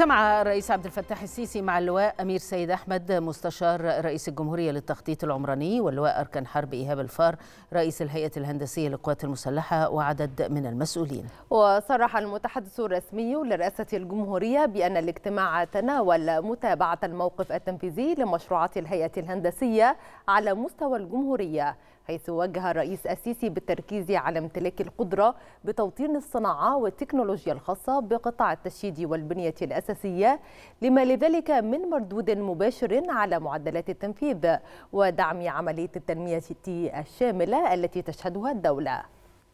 اجتمع الرئيس عبد الفتاح السيسي مع اللواء امير سيد احمد مستشار رئيس الجمهوريه للتخطيط العمراني واللواء اركان حرب ايهاب الفار رئيس الهيئه الهندسيه للقوات المسلحه وعدد من المسؤولين. وصرح المتحدث الرسمي لرئاسه الجمهوريه بان الاجتماع تناول متابعه الموقف التنفيذي لمشروعات الهيئه الهندسيه على مستوى الجمهوريه حيث وجه الرئيس السيسي بالتركيز على امتلاك القدرة بتوطين الصناعة والتكنولوجيا الخاصة بقطاع التشييد والبنية الأساسية لما لذلك من مردود مباشر على معدلات التنفيذ ودعم عملية التنمية الشاملة التي تشهدها الدولة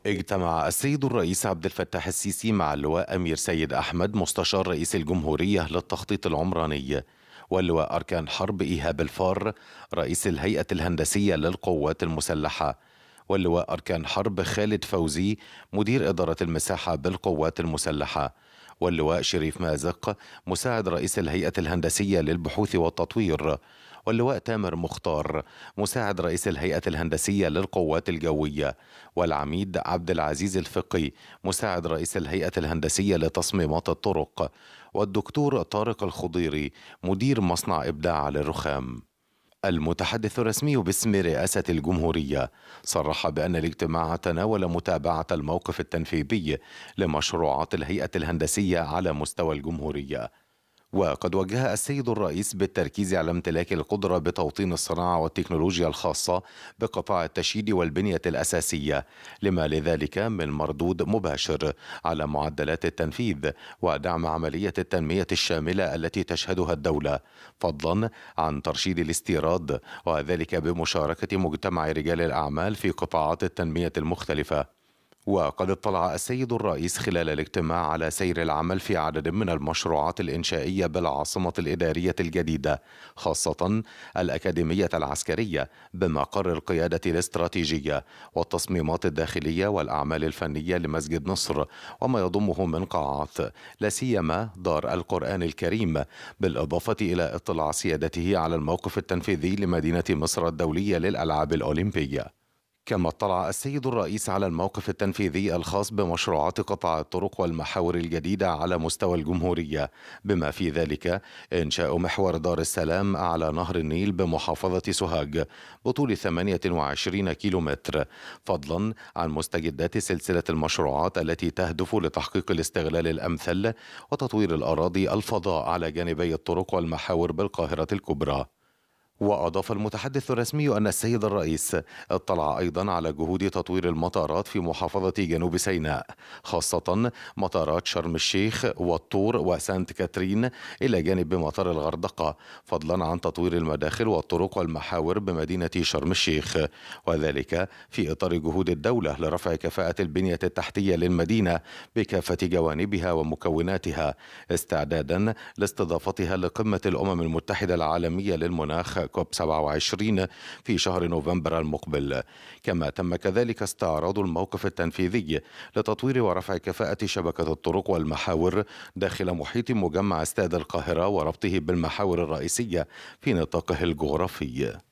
اجتمع السيد الرئيس عبد الفتاح السيسي مع اللواء أمير سيد أحمد مستشار رئيس الجمهورية للتخطيط العمراني واللواء أركان حرب إيهاب الفار رئيس الهيئة الهندسية للقوات المسلحة واللواء أركان حرب خالد فوزي مدير إدارة المساحة بالقوات المسلحة واللواء شريف مازق مساعد رئيس الهيئة الهندسية للبحوث والتطوير واللواء تامر مختار مساعد رئيس الهيئة الهندسية للقوات الجوية والعميد عبد العزيز الفقي مساعد رئيس الهيئة الهندسية لتصميمات الطرق والدكتور طارق الخضيري مدير مصنع إبداع للرخام المتحدث الرسمي باسم رئاسة الجمهورية صرح بأن الاجتماع تناول متابعة الموقف التنفيذي لمشروعات الهيئة الهندسية على مستوى الجمهورية وقد وجه السيد الرئيس بالتركيز على امتلاك القدرة بتوطين الصناعة والتكنولوجيا الخاصة بقطاع التشييد والبنية الأساسية لما لذلك من مردود مباشر على معدلات التنفيذ ودعم عملية التنمية الشاملة التي تشهدها الدولة فضلا عن ترشيد الاستيراد وذلك بمشاركة مجتمع رجال الأعمال في قطاعات التنمية المختلفة وقد اطلع السيد الرئيس خلال الاجتماع على سير العمل في عدد من المشروعات الإنشائية بالعاصمة الإدارية الجديدة خاصة الأكاديمية العسكرية بمقر القيادة الاستراتيجية والتصميمات الداخلية والأعمال الفنية لمسجد نصر وما يضمه من قاعات لا سيما دار القرآن الكريم بالإضافة إلى اطلاع سيادته على الموقف التنفيذي لمدينة مصر الدولية للألعاب الأولمبية كما اطلع السيد الرئيس على الموقف التنفيذي الخاص بمشروعات قطاع الطرق والمحاور الجديدة على مستوى الجمهورية بما في ذلك إنشاء محور دار السلام على نهر النيل بمحافظة سوهاج بطول 28 كيلومتر فضلا عن مستجدات سلسلة المشروعات التي تهدف لتحقيق الاستغلال الأمثل وتطوير الأراضي الفضاء على جانبي الطرق والمحاور بالقاهرة الكبرى وأضاف المتحدث الرسمي أن السيد الرئيس اطلع أيضا على جهود تطوير المطارات في محافظة جنوب سيناء خاصة مطارات شرم الشيخ والطور وسانت كاترين إلى جانب مطار الغردقة فضلا عن تطوير المداخل والطرق والمحاور بمدينة شرم الشيخ وذلك في إطار جهود الدولة لرفع كفاءة البنية التحتية للمدينة بكافة جوانبها ومكوناتها استعدادا لاستضافتها لقمة الأمم المتحدة العالمية للمناخ كوب 27 في شهر نوفمبر المقبل كما تم كذلك استعراض الموقف التنفيذي لتطوير ورفع كفاءة شبكة الطرق والمحاور داخل محيط مجمع استاد القاهرة وربطه بالمحاور الرئيسية في نطاقه الجغرافي